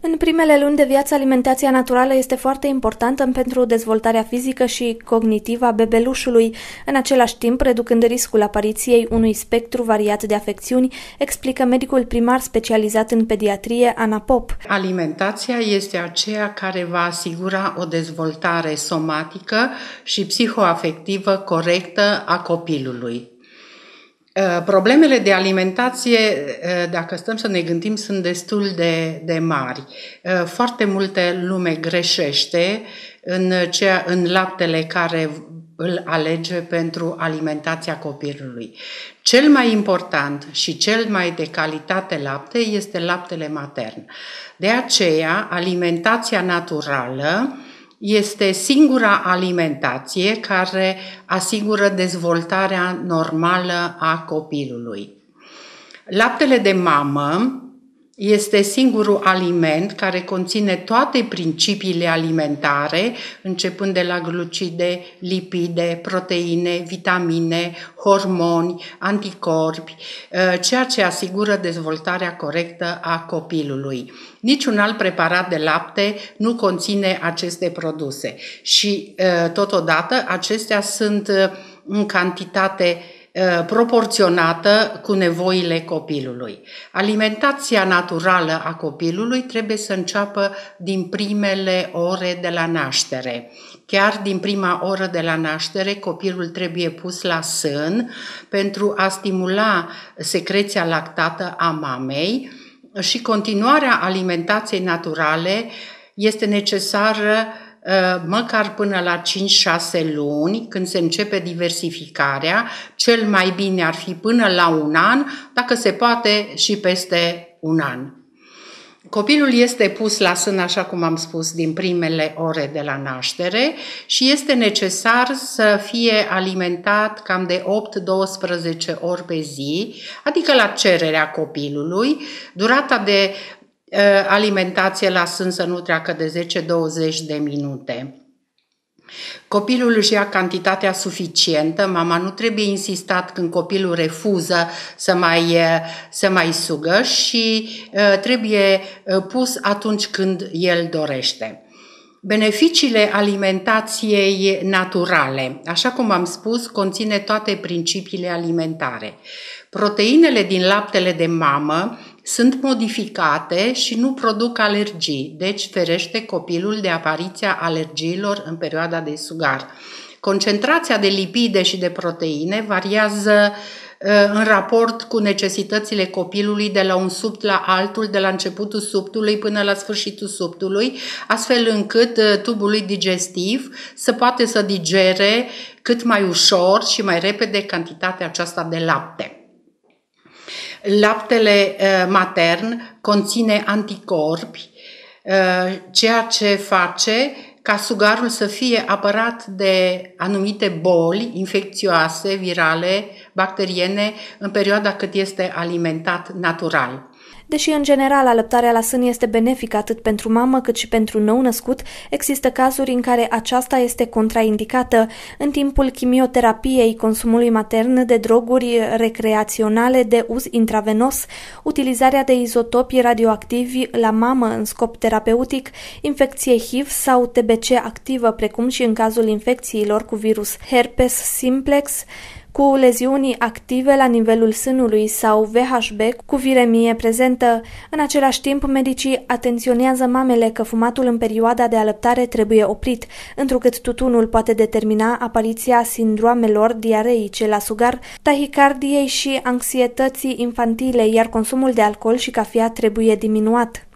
În primele luni de viață, alimentația naturală este foarte importantă pentru dezvoltarea fizică și cognitivă a bebelușului, în același timp reducând riscul apariției unui spectru variat de afecțiuni, explică medicul primar specializat în pediatrie, Ana Pop. Alimentația este aceea care va asigura o dezvoltare somatică și psihoafectivă corectă a copilului. Eh, problemele de alimentație, eh, dacă stăm să ne gândim, sunt destul de, de mari. Eh, foarte multe lume greșește în, cea, în laptele care îl alege pentru alimentația copilului. Cel mai important și cel mai de calitate lapte este laptele matern. De aceea, alimentația naturală este singura alimentație care asigură dezvoltarea normală a copilului. Laptele de mamă este singurul aliment care conține toate principiile alimentare, începând de la glucide, lipide, proteine, vitamine, hormoni, anticorpi, ă, ceea ce asigură dezvoltarea corectă a copilului. Niciun alt preparat de lapte nu conține aceste produse și ă, totodată acestea sunt ă, în cantitate Uh, proporționată cu nevoile copilului. Alimentația naturală a copilului trebuie să înceapă din primele ore de la naștere. Chiar din prima oră de la naștere, copilul trebuie pus la sân pentru a stimula secreția lactată a mamei și continuarea alimentației naturale este necesară Uh, măcar până la 5-6 luni, când se începe diversificarea, cel mai bine ar fi până la un an, dacă se poate și peste un an. Copilul este pus la sân, așa cum am spus, din primele ore de la naștere și este necesar să fie alimentat cam de 8-12 ori pe zi, adică la cererea copilului. Durata de Ă, alimentație la sân să nu treacă de 10-20 de minute. Copilul își ia cantitatea suficientă, mama nu trebuie insistat când copilul refuză să mai, ă, să mai sugă și ă, trebuie pus atunci când el dorește. Beneficiile alimentației naturale, așa cum am spus, conține toate principiile alimentare. Proteinele din laptele de mamă sunt modificate și nu produc alergii, deci ferește copilul de apariția alergiilor în perioada de sugar. Concentrația de lipide și de proteine variază ă, în raport cu necesitățile copilului de la un subt la altul, de la începutul subtului până la sfârșitul subtului, astfel încât ă, tubului digestiv să poate să digere cât mai ușor și mai repede cantitatea aceasta de lapte. Laptele eh, matern conține anticorpi, eh, ceea ce face ca sugarul să fie apărat de anumite boli infecțioase, virale, bacteriene, în perioada cât este alimentat natural. Deși în general alăptarea la sân este benefică atât pentru mamă cât și pentru nou-născut, există cazuri în care aceasta este contraindicată. În timpul chimioterapiei, consumului matern de droguri recreaționale de uz intravenos, utilizarea de izotopi radioactivi la mamă în scop terapeutic, infecție HIV sau TBC activă, precum și în cazul infecțiilor cu virus herpes simplex, cu leziuni active la nivelul sânului sau VHB cu viremie prezentă. În același timp, medicii atenționează mamele că fumatul în perioada de alăptare trebuie oprit, întrucât tutunul poate determina apariția sindromelor diareice la sugar, tahicardiei și anxietății infantile, iar consumul de alcool și cafea trebuie diminuat.